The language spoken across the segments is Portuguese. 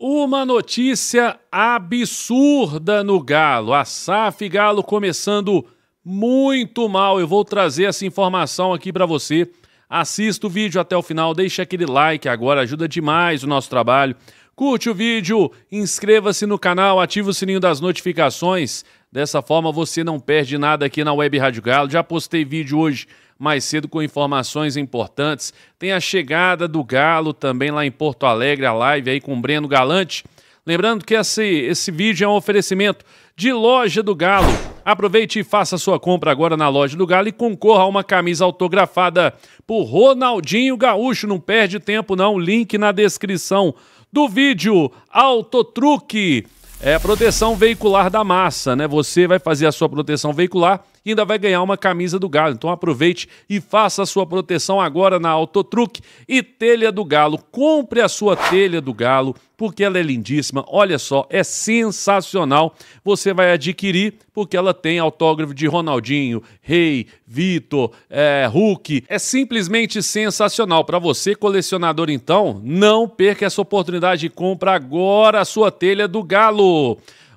Uma notícia absurda no Galo. A SAF Galo começando muito mal. Eu vou trazer essa informação aqui para você. Assista o vídeo até o final, deixa aquele like agora, ajuda demais o nosso trabalho. Curte o vídeo, inscreva-se no canal, Ative o sininho das notificações. Dessa forma, você não perde nada aqui na Web Rádio Galo. Já postei vídeo hoje mais cedo com informações importantes. Tem a chegada do Galo também lá em Porto Alegre, a live aí com o Breno Galante. Lembrando que esse, esse vídeo é um oferecimento de Loja do Galo. Aproveite e faça sua compra agora na Loja do Galo e concorra a uma camisa autografada por Ronaldinho Gaúcho. Não perde tempo não, link na descrição do vídeo. Autotruque. É a proteção veicular da massa, né? Você vai fazer a sua proteção veicular e ainda vai ganhar uma camisa do Galo. Então aproveite e faça a sua proteção agora na Autotruque e Telha do Galo. Compre a sua telha do Galo, porque ela é lindíssima. Olha só, é sensacional. Você vai adquirir porque ela tem autógrafo de Ronaldinho, Rei, Vitor, é, Hulk. É simplesmente sensacional. Para você, colecionador, então, não perca essa oportunidade e compra agora a sua telha do Galo.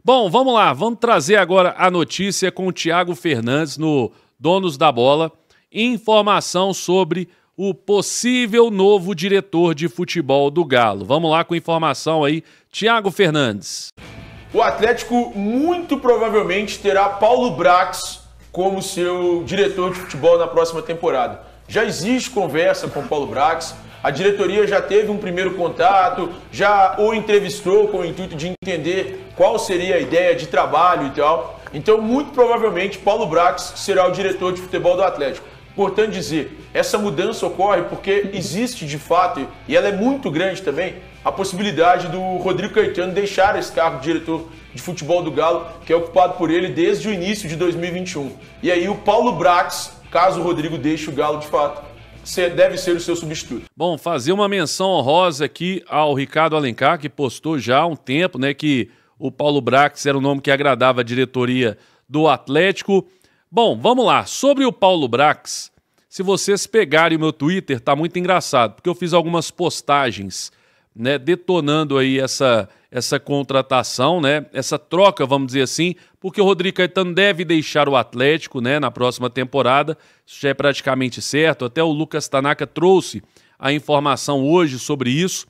Bom, vamos lá, vamos trazer agora a notícia com o Thiago Fernandes no Donos da Bola. Informação sobre o possível novo diretor de futebol do Galo. Vamos lá com informação aí, Thiago Fernandes. O Atlético muito provavelmente terá Paulo Brax como seu diretor de futebol na próxima temporada. Já existe conversa com Paulo Brax. A diretoria já teve um primeiro contato, já o entrevistou com o intuito de entender qual seria a ideia de trabalho e tal. Então, muito provavelmente, Paulo Brax será o diretor de futebol do Atlético. Importante dizer, essa mudança ocorre porque existe de fato, e ela é muito grande também, a possibilidade do Rodrigo Caetano deixar esse cargo de diretor de futebol do Galo, que é ocupado por ele desde o início de 2021. E aí o Paulo Brax, caso o Rodrigo deixe o Galo de fato, deve ser o seu substituto. Bom, fazer uma menção honrosa aqui ao Ricardo Alencar, que postou já há um tempo né, que o Paulo Brax era o um nome que agradava a diretoria do Atlético. Bom, vamos lá. Sobre o Paulo Brax, se vocês pegarem o meu Twitter, tá muito engraçado, porque eu fiz algumas postagens né, detonando aí essa essa contratação, né? Essa troca, vamos dizer assim, porque o Rodrigo Caetano deve deixar o Atlético, né, na próxima temporada. Isso já é praticamente certo. Até o Lucas Tanaka trouxe a informação hoje sobre isso.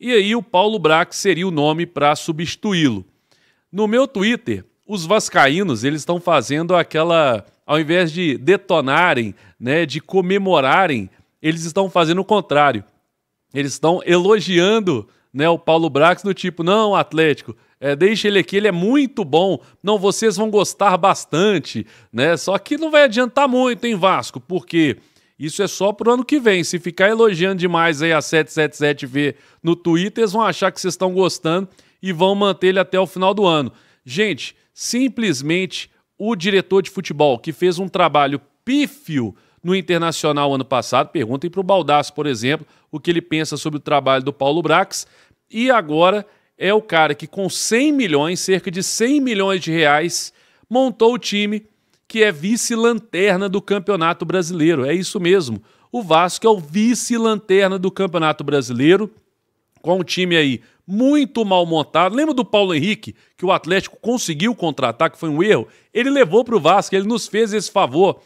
E aí o Paulo Brax seria o nome para substituí-lo. No meu Twitter, os vascaínos, eles estão fazendo aquela ao invés de detonarem, né, de comemorarem, eles estão fazendo o contrário. Eles estão elogiando né, o Paulo Brax do tipo, não, Atlético, é, deixa ele aqui, ele é muito bom. Não, vocês vão gostar bastante, né? Só que não vai adiantar muito, hein, Vasco? Porque isso é só pro ano que vem. Se ficar elogiando demais aí a 777V no Twitter, eles vão achar que vocês estão gostando e vão manter ele até o final do ano. Gente, simplesmente o diretor de futebol que fez um trabalho pífio no Internacional ano passado. Perguntem para o Baldasso, por exemplo, o que ele pensa sobre o trabalho do Paulo Brax. E agora é o cara que, com 100 milhões, cerca de 100 milhões de reais, montou o time que é vice-lanterna do Campeonato Brasileiro. É isso mesmo. O Vasco é o vice-lanterna do Campeonato Brasileiro, com um time aí muito mal montado. Lembra do Paulo Henrique, que o Atlético conseguiu contratar, que foi um erro? Ele levou para o Vasco, ele nos fez esse favor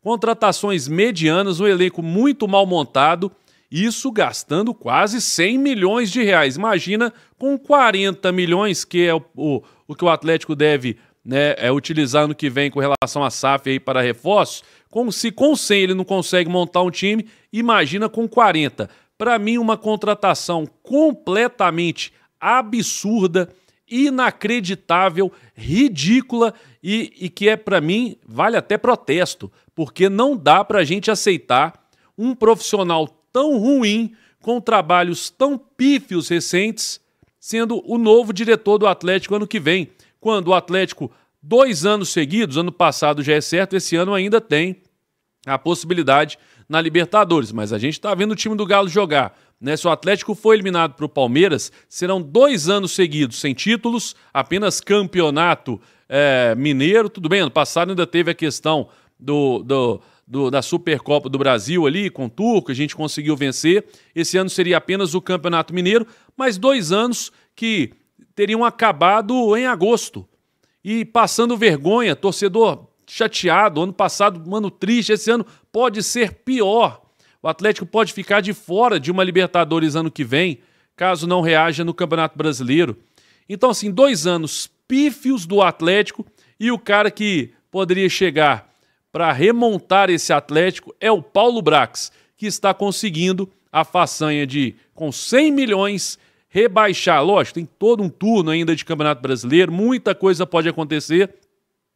contratações medianas, um elenco muito mal montado, isso gastando quase 100 milhões de reais. Imagina com 40 milhões, que é o, o, o que o Atlético deve né, é, utilizar no que vem com relação à SAF aí para reforços. Como se com 100 ele não consegue montar um time, imagina com 40. Para mim, uma contratação completamente absurda inacreditável, ridícula e, e que é, para mim, vale até protesto, porque não dá para a gente aceitar um profissional tão ruim, com trabalhos tão pífios recentes, sendo o novo diretor do Atlético ano que vem, quando o Atlético, dois anos seguidos, ano passado já é certo, esse ano ainda tem a possibilidade na Libertadores, mas a gente está vendo o time do Galo jogar. Né? Se o Atlético foi eliminado para o Palmeiras, serão dois anos seguidos sem títulos, apenas campeonato é, mineiro. Tudo bem, ano passado ainda teve a questão do, do, do, da Supercopa do Brasil ali, com o Turco, a gente conseguiu vencer. Esse ano seria apenas o Campeonato Mineiro, mas dois anos que teriam acabado em agosto. E passando vergonha, torcedor chateado, ano passado, mano, triste, esse ano pode ser pior. O Atlético pode ficar de fora de uma Libertadores ano que vem, caso não reaja no Campeonato Brasileiro. Então, assim, dois anos pífios do Atlético e o cara que poderia chegar para remontar esse Atlético é o Paulo Brax, que está conseguindo a façanha de, com 100 milhões, rebaixar. Lógico, tem todo um turno ainda de Campeonato Brasileiro, muita coisa pode acontecer,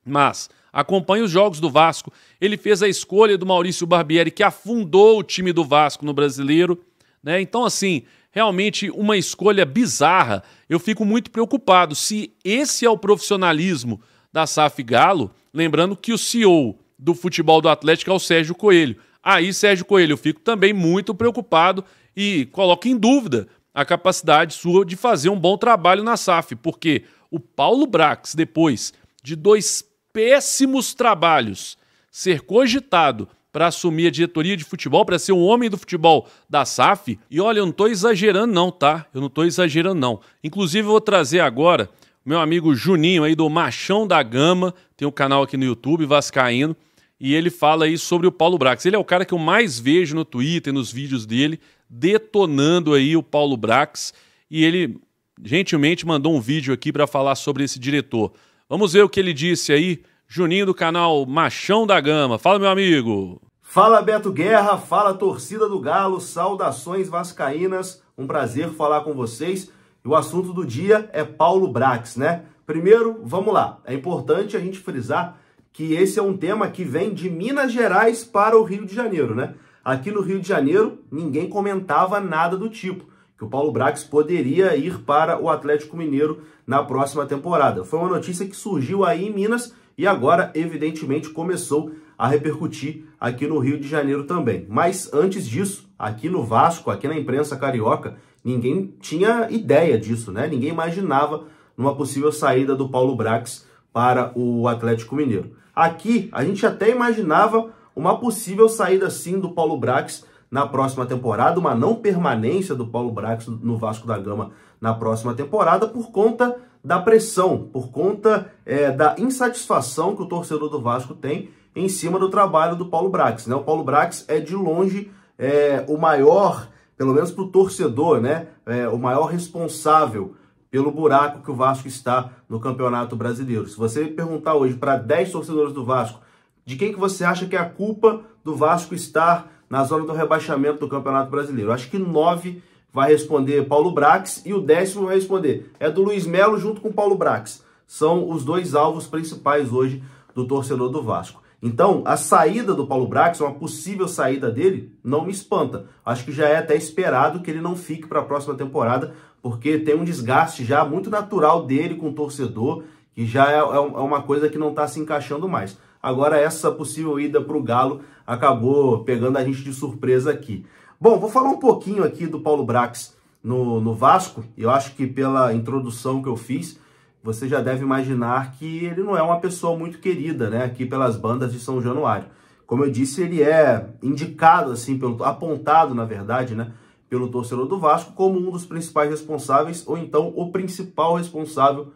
mas acompanhe os jogos do Vasco. Ele fez a escolha do Maurício Barbieri, que afundou o time do Vasco no brasileiro. Né? Então, assim, realmente uma escolha bizarra. Eu fico muito preocupado se esse é o profissionalismo da SAF Galo. Lembrando que o CEO do futebol do Atlético é o Sérgio Coelho. Aí, Sérgio Coelho, eu fico também muito preocupado e coloco em dúvida a capacidade sua de fazer um bom trabalho na SAF, porque o Paulo Brax, depois de dois péssimos trabalhos, ser cogitado para assumir a diretoria de futebol, para ser um homem do futebol da SAF. E olha, eu não estou exagerando não, tá? Eu não estou exagerando não. Inclusive eu vou trazer agora meu amigo Juninho aí do Machão da Gama, tem um canal aqui no YouTube, Vascaíno, e ele fala aí sobre o Paulo Brax. Ele é o cara que eu mais vejo no Twitter, nos vídeos dele, detonando aí o Paulo Brax, e ele gentilmente mandou um vídeo aqui para falar sobre esse diretor. Vamos ver o que ele disse aí, Juninho do canal Machão da Gama. Fala, meu amigo. Fala, Beto Guerra. Fala, torcida do Galo. Saudações vascaínas. Um prazer falar com vocês. E o assunto do dia é Paulo Brax, né? Primeiro, vamos lá. É importante a gente frisar que esse é um tema que vem de Minas Gerais para o Rio de Janeiro, né? Aqui no Rio de Janeiro, ninguém comentava nada do tipo que o Paulo Brax poderia ir para o Atlético Mineiro na próxima temporada. Foi uma notícia que surgiu aí em Minas e agora, evidentemente, começou a repercutir aqui no Rio de Janeiro também. Mas antes disso, aqui no Vasco, aqui na imprensa carioca, ninguém tinha ideia disso, né? Ninguém imaginava numa possível saída do Paulo Brax para o Atlético Mineiro. Aqui, a gente até imaginava uma possível saída sim do Paulo Brax na próxima temporada, uma não permanência do Paulo Brax no Vasco da Gama na próxima temporada por conta da pressão, por conta é, da insatisfação que o torcedor do Vasco tem em cima do trabalho do Paulo Brax. Né? O Paulo Brax é de longe é, o maior, pelo menos para o torcedor, né? É, o maior responsável pelo buraco que o Vasco está no Campeonato Brasileiro. Se você perguntar hoje para 10 torcedores do Vasco de quem que você acha que é a culpa do Vasco estar na zona do rebaixamento do Campeonato Brasileiro. Acho que nove vai responder Paulo Brax e o décimo vai responder. É do Luiz Melo junto com Paulo Brax. São os dois alvos principais hoje do torcedor do Vasco. Então, a saída do Paulo Brax, uma possível saída dele, não me espanta. Acho que já é até esperado que ele não fique para a próxima temporada, porque tem um desgaste já muito natural dele com o torcedor, que já é, é, é uma coisa que não está se encaixando mais. Agora, essa possível ida para o Galo acabou pegando a gente de surpresa aqui. Bom, vou falar um pouquinho aqui do Paulo Brax no, no Vasco. Eu acho que pela introdução que eu fiz, você já deve imaginar que ele não é uma pessoa muito querida, né? Aqui pelas bandas de São Januário. Como eu disse, ele é indicado, assim, pelo, apontado, na verdade, né? Pelo torcedor do Vasco como um dos principais responsáveis, ou então o principal responsável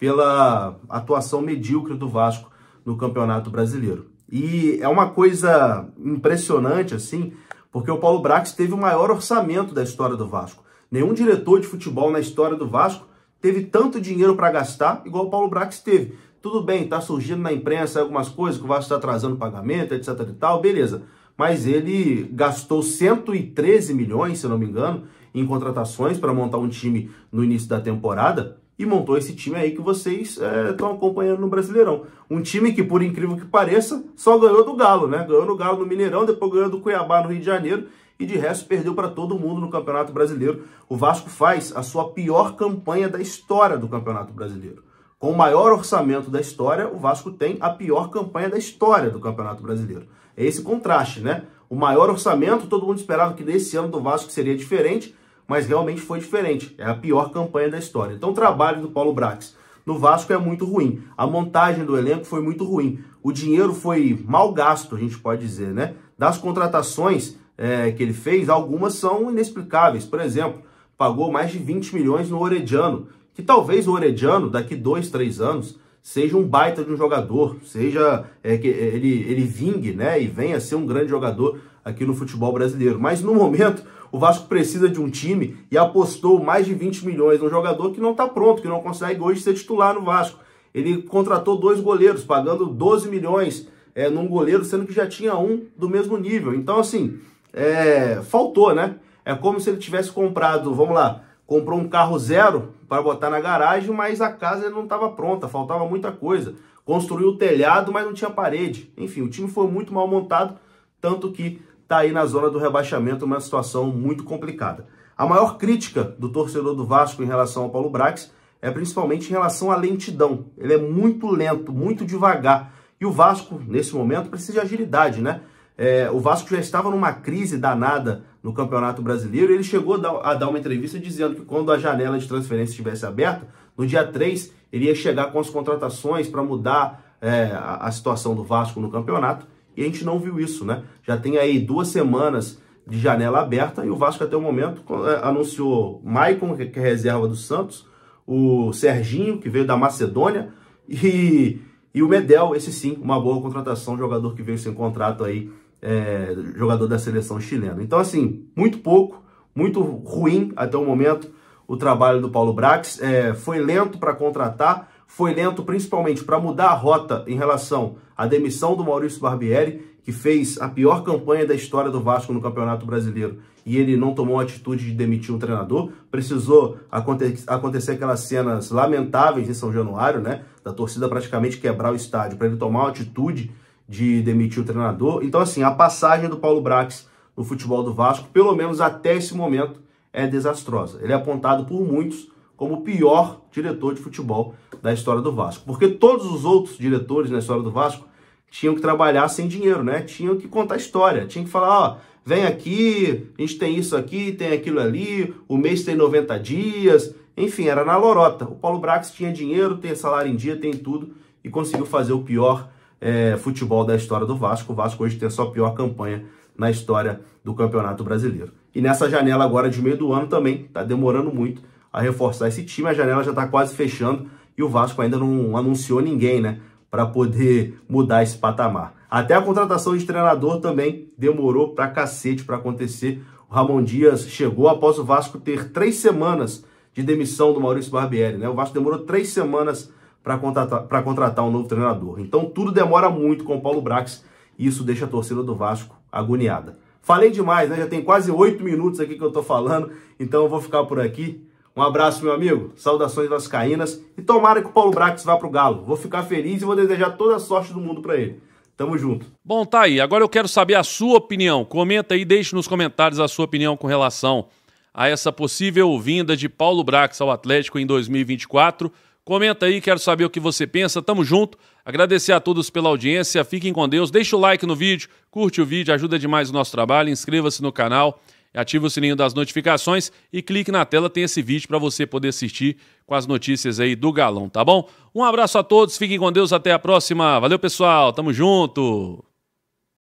pela atuação medíocre do Vasco no Campeonato Brasileiro. E é uma coisa impressionante, assim, porque o Paulo Brax teve o maior orçamento da história do Vasco. Nenhum diretor de futebol na história do Vasco teve tanto dinheiro para gastar igual o Paulo Brax teve. Tudo bem, tá surgindo na imprensa algumas coisas que o Vasco está atrasando pagamento, etc e tal, beleza. Mas ele gastou 113 milhões, se não me engano, em contratações para montar um time no início da temporada e montou esse time aí que vocês estão é, acompanhando no Brasileirão. Um time que, por incrível que pareça, só ganhou do Galo, né? Ganhou no Galo no Mineirão, depois ganhou do Cuiabá no Rio de Janeiro e de resto perdeu para todo mundo no Campeonato Brasileiro. O Vasco faz a sua pior campanha da história do Campeonato Brasileiro. Com o maior orçamento da história, o Vasco tem a pior campanha da história do Campeonato Brasileiro. É esse contraste, né? O maior orçamento, todo mundo esperava que nesse ano do Vasco seria diferente, mas realmente foi diferente. É a pior campanha da história. Então o trabalho do Paulo Brax no Vasco é muito ruim. A montagem do elenco foi muito ruim. O dinheiro foi mal gasto, a gente pode dizer, né? Das contratações é, que ele fez, algumas são inexplicáveis. Por exemplo, pagou mais de 20 milhões no Orediano, que talvez o Orediano, daqui dois, três anos, seja um baita de um jogador, seja é, que ele, ele vingue né, e venha a ser um grande jogador aqui no futebol brasileiro. Mas no momento, o Vasco precisa de um time e apostou mais de 20 milhões num jogador que não está pronto, que não consegue hoje ser titular no Vasco. Ele contratou dois goleiros, pagando 12 milhões é, num goleiro, sendo que já tinha um do mesmo nível. Então, assim, é, faltou, né? É como se ele tivesse comprado, vamos lá, comprou um carro zero para botar na garagem, mas a casa não estava pronta, faltava muita coisa. Construiu o telhado, mas não tinha parede. Enfim, o time foi muito mal montado, tanto que está aí na zona do rebaixamento, uma situação muito complicada. A maior crítica do torcedor do Vasco em relação ao Paulo Brax é principalmente em relação à lentidão. Ele é muito lento, muito devagar. E o Vasco, nesse momento, precisa de agilidade, né? É, o Vasco já estava numa crise danada no Campeonato Brasileiro ele chegou a dar uma entrevista dizendo que quando a janela de transferência estivesse aberta, no dia 3, ele ia chegar com as contratações para mudar é, a situação do Vasco no campeonato. E a gente não viu isso, né? Já tem aí duas semanas de janela aberta e o Vasco até o momento é, anunciou Maicon, que é reserva do Santos, o Serginho, que veio da Macedônia, e, e o Medel, esse sim, uma boa contratação, jogador que veio sem contrato aí, é, jogador da seleção chilena. Então, assim, muito pouco, muito ruim até o momento o trabalho do Paulo Brax. É, foi lento para contratar, foi lento principalmente para mudar a rota em relação à demissão do Maurício Barbieri, que fez a pior campanha da história do Vasco no Campeonato Brasileiro, e ele não tomou a atitude de demitir um treinador. Precisou aconte acontecer aquelas cenas lamentáveis em São Januário, né? Da torcida praticamente quebrar o estádio para ele tomar a atitude de demitir o treinador. Então, assim, a passagem do Paulo Brax no futebol do Vasco, pelo menos até esse momento, é desastrosa. Ele é apontado por muitos como o pior diretor de futebol da história do Vasco. Porque todos os outros diretores na história do Vasco tinham que trabalhar sem dinheiro, né? Tinham que contar história, tinham que falar, ó, vem aqui, a gente tem isso aqui, tem aquilo ali, o mês tem 90 dias, enfim, era na lorota. O Paulo Brax tinha dinheiro, tem salário em dia, tem tudo, e conseguiu fazer o pior é, futebol da história do Vasco. O Vasco hoje tem só sua pior campanha na história do Campeonato Brasileiro. E nessa janela agora de meio do ano também, tá demorando muito a reforçar esse time, a janela já está quase fechando, e o Vasco ainda não anunciou ninguém, né? Para poder mudar esse patamar. Até a contratação de treinador também demorou pra cacete para acontecer. O Ramon Dias chegou após o Vasco ter três semanas de demissão do Maurício Barbieri, né? O Vasco demorou três semanas para contratar, contratar um novo treinador. Então tudo demora muito com o Paulo Brax e isso deixa a torcida do Vasco agoniada. Falei demais, né? Já tem quase oito minutos aqui que eu tô falando, então eu vou ficar por aqui. Um abraço, meu amigo. Saudações das Caínas. E tomara que o Paulo Brax vá pro Galo. Vou ficar feliz e vou desejar toda a sorte do mundo para ele. Tamo junto. Bom, tá aí. Agora eu quero saber a sua opinião. Comenta aí, deixe nos comentários a sua opinião com relação a essa possível vinda de Paulo Brax ao Atlético em 2024. Comenta aí, quero saber o que você pensa. Tamo junto. Agradecer a todos pela audiência. Fiquem com Deus. Deixa o like no vídeo, curte o vídeo, ajuda demais o nosso trabalho. Inscreva-se no canal. Ative o sininho das notificações e clique na tela, tem esse vídeo para você poder assistir com as notícias aí do galão, tá bom? Um abraço a todos, fiquem com Deus, até a próxima. Valeu, pessoal, tamo junto!